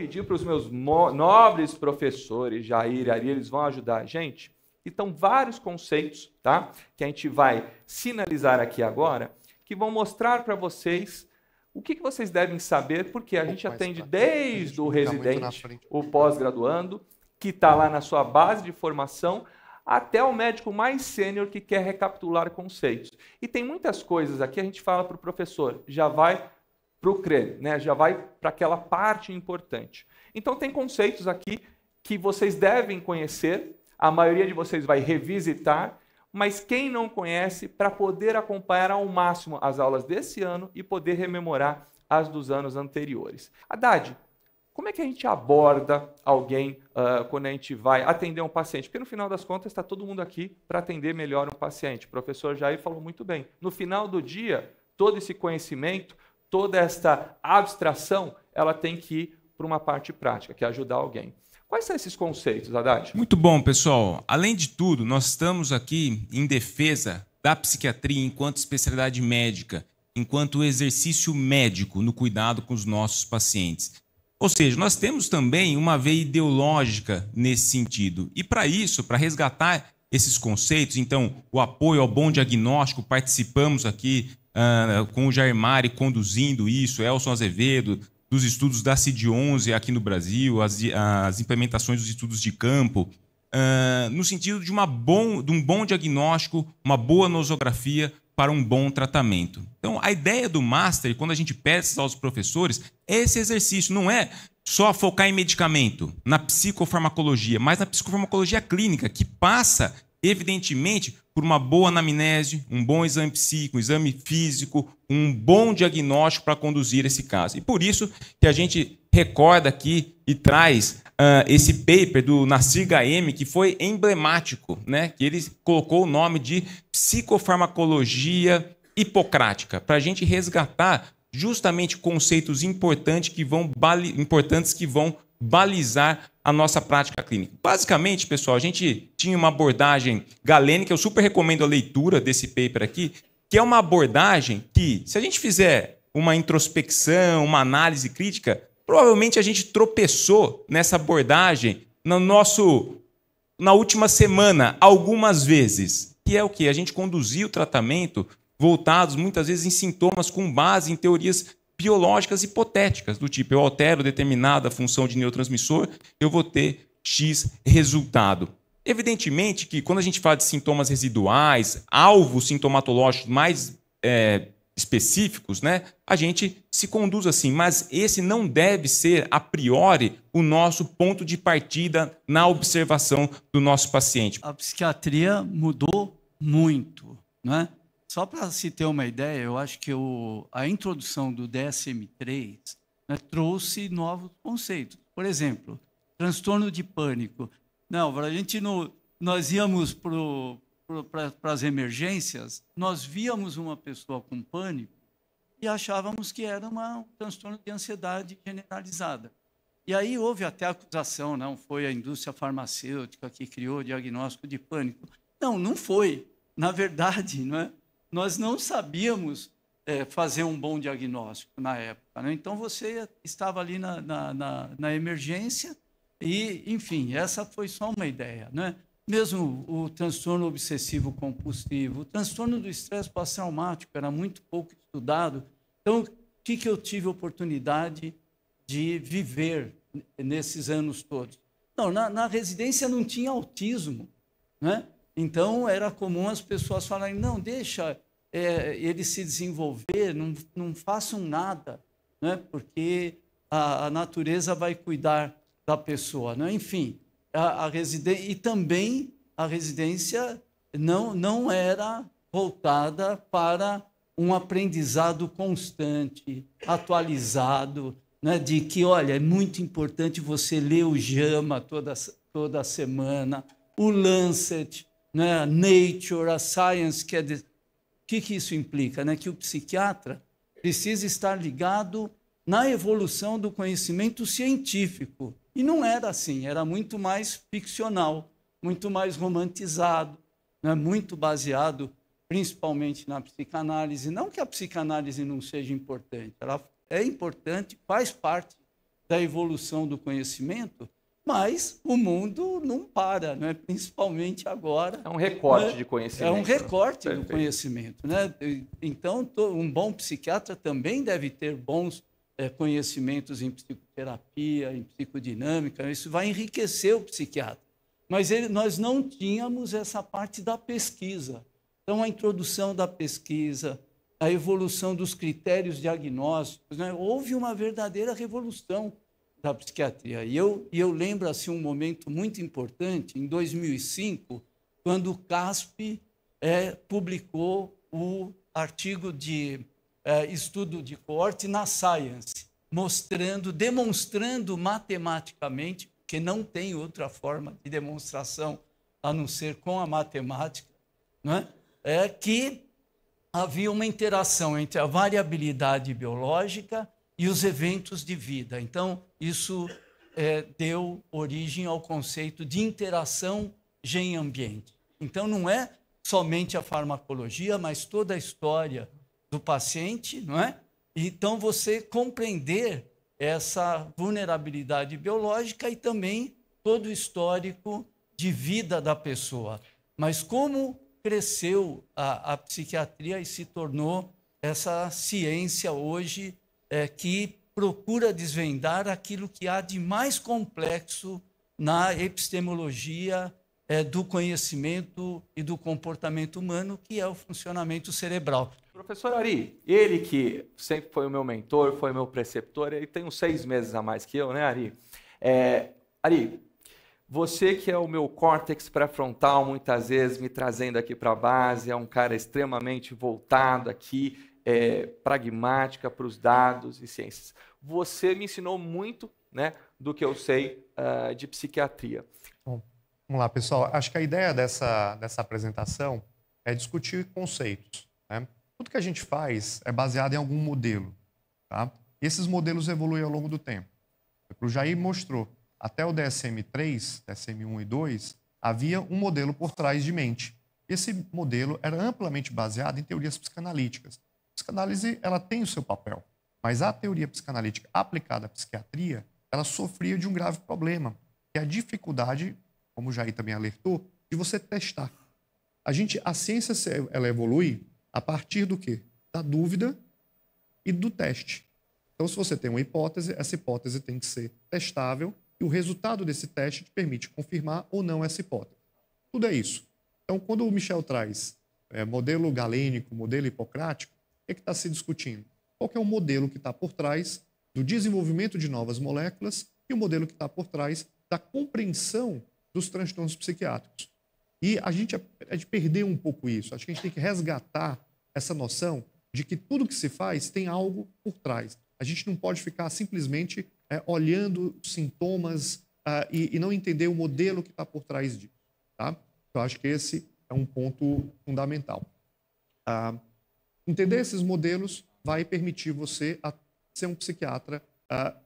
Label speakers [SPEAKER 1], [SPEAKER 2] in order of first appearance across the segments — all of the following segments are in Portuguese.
[SPEAKER 1] pedir para os meus nobres professores, Jair e Ari, eles vão ajudar a gente. Então, vários conceitos, tá? Que a gente vai sinalizar aqui agora, que vão mostrar para vocês o que, que, vocês devem saber, porque a gente atende tá desde o residente, o pós-graduando, que está lá na sua base de formação, até o médico mais sênior que quer recapitular conceitos. E tem muitas coisas aqui, a gente fala para o professor, já vai para o crânio, né? já vai para aquela parte importante. Então, tem conceitos aqui que vocês devem conhecer, a maioria de vocês vai revisitar, mas quem não conhece, para poder acompanhar ao máximo as aulas desse ano e poder rememorar as dos anos anteriores. Haddad, como é que a gente aborda alguém uh, quando a gente vai atender um paciente? Porque no final das contas está todo mundo aqui para atender melhor um paciente. O professor Jair falou muito bem. No final do dia, todo esse conhecimento toda esta abstração, ela tem que ir para uma parte prática, que é ajudar alguém. Quais são esses conceitos, Haddad?
[SPEAKER 2] Muito bom, pessoal. Além de tudo, nós estamos aqui em defesa da psiquiatria enquanto especialidade médica, enquanto exercício médico no cuidado com os nossos pacientes. Ou seja, nós temos também uma veia ideológica nesse sentido. E para isso, para resgatar esses conceitos, então, o apoio ao bom diagnóstico, participamos aqui uh, com o Jaimari conduzindo isso, Elson Azevedo, dos estudos da CID-11 aqui no Brasil, as, as, implementações dos estudos de campo, uh, no sentido de, uma bom, de um bom diagnóstico, uma boa nosografia para um bom tratamento. Então, a ideia do Master, quando a gente peça aos professores, é esse exercício, não é só focar em medicamento, na psicofarmacologia, mas na psicofarmacologia clínica, que passa, evidentemente, por uma boa anamnese, um bom exame psíquico, um exame físico, um bom diagnóstico para conduzir esse caso. E por isso que a gente recorda aqui e traz uh, esse paper do Nasir Gaem, que foi emblemático, né? que ele colocou o nome de psicofarmacologia hipocrática, para a gente resgatar justamente conceitos importantes que vão, importantes que vão balizar a nossa prática clínica. Basicamente, pessoal, a gente tinha uma abordagem galene, que eu super recomendo a leitura desse paper aqui, que é uma abordagem que, se a gente fizer uma introspecção, uma análise crítica, provavelmente a gente tropeçou nessa abordagem no nosso na última semana algumas vezes, que é o que a gente conduziu o tratamento voltados muitas vezes em sintomas com base em teorias biológicas hipotéticas, do tipo, eu altero determinada função de neurotransmissor, eu vou ter X resultado. Evidentemente que quando a gente fala de sintomas residuais, alvos sintomatológicos mais é, específicos, né, a gente se conduz assim, mas esse não deve ser a priori o nosso ponto de partida na observação do nosso paciente.
[SPEAKER 3] A psiquiatria mudou muito, não é só para se ter uma ideia, eu acho que o, a introdução do DSM-3 né, trouxe novos conceitos. Por exemplo, transtorno de pânico. Não, a gente nós íamos para as emergências, nós víamos uma pessoa com pânico e achávamos que era uma, um transtorno de ansiedade generalizada. E aí houve até acusação, não foi a indústria farmacêutica que criou o diagnóstico de pânico. Não, não foi. Na verdade, não é? Nós não sabíamos é, fazer um bom diagnóstico na época. Né? Então você estava ali na, na, na, na emergência e, enfim, essa foi só uma ideia. Né? Mesmo o transtorno obsessivo compulsivo, o transtorno do estresse pós-traumático era muito pouco estudado. Então, o que, que eu tive oportunidade de viver nesses anos todos? Não, na, na residência não tinha autismo, né? Então, era comum as pessoas falarem: não, deixa é, ele se desenvolver, não, não façam nada, né? porque a, a natureza vai cuidar da pessoa. Né? Enfim, a, a residência. E também a residência não, não era voltada para um aprendizado constante, atualizado, né? de que, olha, é muito importante você ler o JAMA toda, toda semana, o Lancet, né, a Nature, a Science, que é de... o que, que isso implica? Né? Que o psiquiatra precisa estar ligado na evolução do conhecimento científico. E não era assim, era muito mais ficcional, muito mais romantizado, né? muito baseado principalmente na psicanálise. Não que a psicanálise não seja importante, ela é importante, faz parte da evolução do conhecimento, mas o mundo não para, né? principalmente agora. É um recorte né? de conhecimento. É um né? recorte do conhecimento. Né? Então, um bom psiquiatra também deve ter bons é, conhecimentos em psicoterapia, em psicodinâmica. Isso vai enriquecer o psiquiatra. Mas ele, nós não tínhamos essa parte da pesquisa. Então, a introdução da pesquisa, a evolução dos critérios diagnósticos. Né? Houve uma verdadeira revolução da psiquiatria. E eu, e eu lembro assim, um momento muito importante, em 2005, quando o CASP é, publicou o artigo de é, estudo de coorte na Science, mostrando, demonstrando matematicamente, que não tem outra forma de demonstração a não ser com a matemática, né? é que havia uma interação entre a variabilidade biológica e os eventos de vida. Então, isso é, deu origem ao conceito de interação gen ambiente Então, não é somente a farmacologia, mas toda a história do paciente, não é? Então, você compreender essa vulnerabilidade biológica e também todo o histórico de vida da pessoa. Mas como cresceu a, a psiquiatria e se tornou essa ciência hoje é, que procura desvendar aquilo que há de mais complexo na epistemologia é, do conhecimento e do comportamento humano, que é o funcionamento cerebral.
[SPEAKER 1] Professor Ari, ele que sempre foi o meu mentor, foi meu preceptor, ele tem uns seis meses a mais que eu, né, Ari? É, Ari, você que é o meu córtex pré-frontal, muitas vezes me trazendo aqui para a base, é um cara extremamente voltado aqui é, pragmática para os dados e ciências. Você me ensinou muito né, do que eu sei uh, de psiquiatria.
[SPEAKER 4] Bom, vamos lá, pessoal. Acho que a ideia dessa, dessa apresentação é discutir conceitos. Né? Tudo que a gente faz é baseado em algum modelo. Tá? E esses modelos evoluem ao longo do tempo. O Jair mostrou, até o DSM-3, DSM-1 e 2, havia um modelo por trás de mente. Esse modelo era amplamente baseado em teorias psicanalíticas psicanálise ela tem o seu papel, mas a teoria psicanalítica aplicada à psiquiatria, ela sofria de um grave problema, que é a dificuldade, como o Jair também alertou, de você testar. A gente, a ciência ela evolui a partir do quê? Da dúvida e do teste. Então, se você tem uma hipótese, essa hipótese tem que ser testável e o resultado desse teste te permite confirmar ou não essa hipótese. Tudo é isso. Então, quando o Michel traz é, modelo galênico, modelo hipocrático, que está se discutindo? Qual é o modelo que está por trás do desenvolvimento de novas moléculas e o modelo que está por trás da compreensão dos transtornos psiquiátricos. E a gente é, é de perder um pouco isso. Acho que a gente tem que resgatar essa noção de que tudo que se faz tem algo por trás. A gente não pode ficar simplesmente é, olhando sintomas uh, e, e, não entender o modelo que está por trás disso. Tá? Eu acho que esse é um ponto fundamental. Uh, Entender esses modelos vai permitir você ser um psiquiatra uh,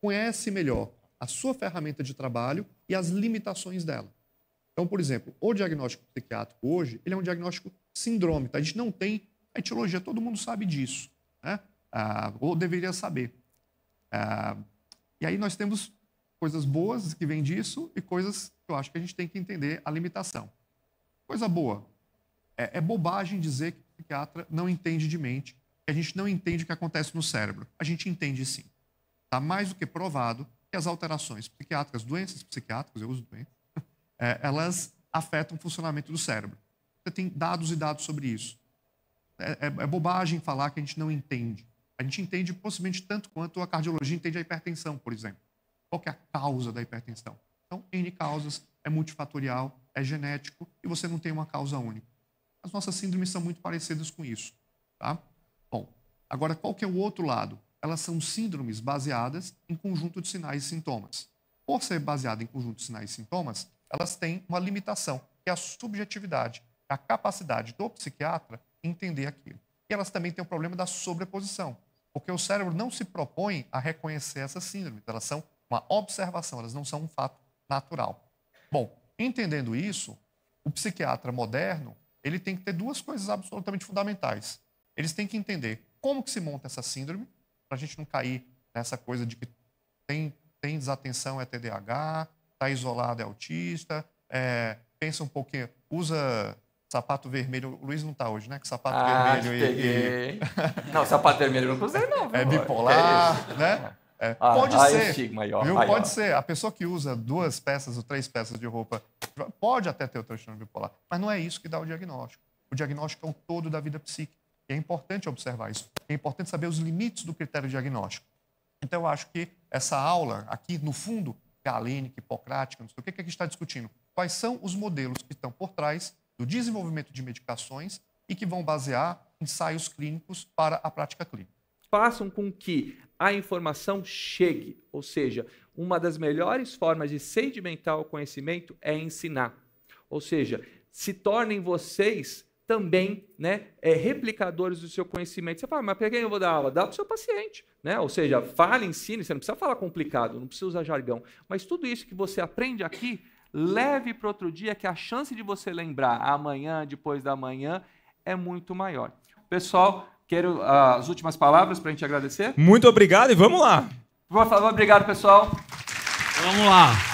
[SPEAKER 4] conhece melhor a sua ferramenta de trabalho e as limitações dela. Então, por exemplo, o diagnóstico psiquiátrico hoje ele é um diagnóstico síndrome. A gente não tem a etiologia, todo mundo sabe disso, né? Ah, ou deveria saber. Ah, e aí nós temos coisas boas que vêm disso e coisas que eu acho que a gente tem que entender a limitação. Coisa boa, é, é bobagem dizer que psiquiatra não entende de mente, que a gente não entende o que acontece no cérebro. A gente entende sim. Está mais do que provado que as alterações psiquiátricas, doenças psiquiátricas, eu uso doenças, é, elas afetam o funcionamento do cérebro. Você tem dados e dados sobre isso. É, é, é, bobagem falar que a gente não entende. A gente entende possivelmente tanto quanto a cardiologia entende a hipertensão, por exemplo. Qual é a causa da hipertensão? Então, N causas, é multifatorial, é genético e você não tem uma causa única. As nossas síndromes são muito parecidas com isso, tá? Bom, agora qual que é o outro lado? Elas são síndromes baseadas em conjunto de sinais e sintomas. Por ser baseada em conjunto de sinais e sintomas, elas têm uma limitação, que é a subjetividade, a capacidade do psiquiatra entender aquilo. E elas também têm o problema da sobreposição, porque o cérebro não se propõe a reconhecer essas síndromes, elas são uma observação, elas não são um fato natural. Bom, entendendo isso, o psiquiatra moderno ele tem que ter duas coisas absolutamente fundamentais. Eles têm que entender como que se monta essa síndrome, para a gente não cair nessa coisa de que tem, tem desatenção é TDAH, está isolado é autista, é, pensa um pouquinho, usa sapato vermelho. O Luiz não está hoje, né? Que sapato ah, vermelho e, e, Não, sapato vermelho eu não usei, não. É bipolar, é né? É, ah, pode ah, ser. viu? pode ser. A pessoa que usa duas peças ou três peças de roupa pode até ter o transtorno bipolar, mas não é isso que dá o diagnóstico. O diagnóstico é o todo da vida psíquica. E é importante observar isso. É importante saber os limites do critério diagnóstico. Então, eu acho que essa aula aqui, no fundo, galênica, hipocrática, não sei o que, que a gente está discutindo. Quais são os modelos que estão por trás do desenvolvimento de medicações e que vão basear ensaios clínicos para a prática clínica
[SPEAKER 1] façam com que a informação chegue. Ou seja, uma das melhores formas de sedimentar o conhecimento é ensinar. Ou seja, se tornem vocês também né, é, replicadores do seu conhecimento. Você fala, mas para quem eu vou dar aula? Dá para o seu paciente. Né? Ou seja, fale, ensine, você não precisa falar complicado, não precisa usar jargão. Mas tudo isso que você aprende aqui, leve para outro dia, que a chance de você lembrar amanhã, depois da manhã, é muito maior. Pessoal, Quero uh, as últimas palavras para a gente agradecer. Muito obrigado e vamos lá. Por favor, obrigado, pessoal.
[SPEAKER 3] Vamos lá.